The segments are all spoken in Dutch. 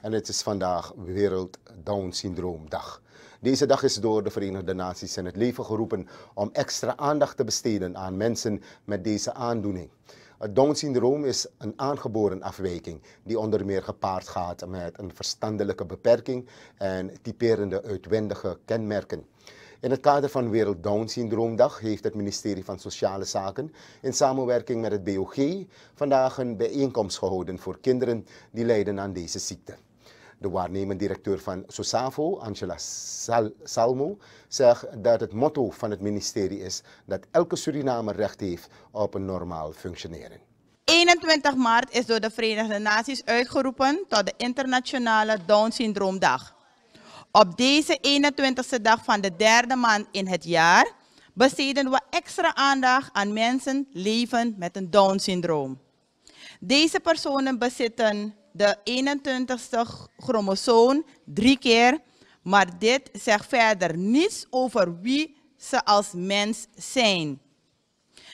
En het is vandaag Wereld Down Syndroomdag. Deze dag is door de Verenigde Naties in het leven geroepen om extra aandacht te besteden aan mensen met deze aandoening. Het Down-syndroom is een aangeboren afwijking die onder meer gepaard gaat met een verstandelijke beperking en typerende uitwendige kenmerken. In het kader van Wereld Down Syndroomdag heeft het ministerie van Sociale Zaken in samenwerking met het BOG vandaag een bijeenkomst gehouden voor kinderen die lijden aan deze ziekte. De waarnemend directeur van SOSAVO, Angela Salmo, zegt dat het motto van het ministerie is dat elke Surinamer recht heeft op een normaal functioneren. 21 maart is door de Verenigde Naties uitgeroepen tot de Internationale Down-syndroomdag. Op deze 21ste dag van de derde maand in het jaar besteden we extra aandacht aan mensen leven met een Down-syndroom. Deze personen bezitten de 21ste chromosoom drie keer, maar dit zegt verder niets over wie ze als mens zijn.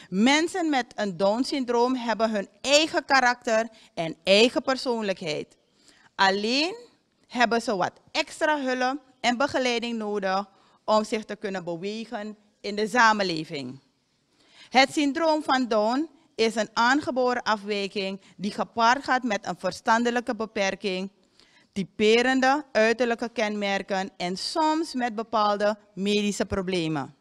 Mensen met een Down-syndroom hebben hun eigen karakter en eigen persoonlijkheid. Alleen hebben ze wat extra hulp en begeleiding nodig om zich te kunnen bewegen in de samenleving. Het syndroom van Down is een aangeboren afwijking die gepaard gaat met een verstandelijke beperking, typerende uiterlijke kenmerken en soms met bepaalde medische problemen.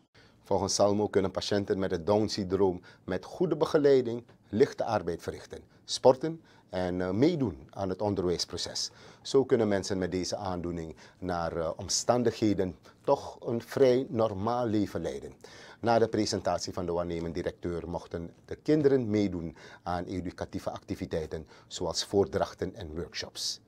Volgens Salmo kunnen patiënten met het Down-syndroom met goede begeleiding lichte arbeid verrichten, sporten en eh, meedoen aan het onderwijsproces. Zo kunnen mensen met deze aandoening naar eh, omstandigheden toch een vrij normaal leven leiden. Na de presentatie van de waarnemend directeur mochten de kinderen meedoen aan educatieve activiteiten zoals voordrachten en workshops.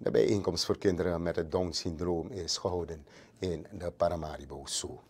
de bijeenkomst voor kinderen met het Down-syndroom is gehouden in de Paramaribo Zoo.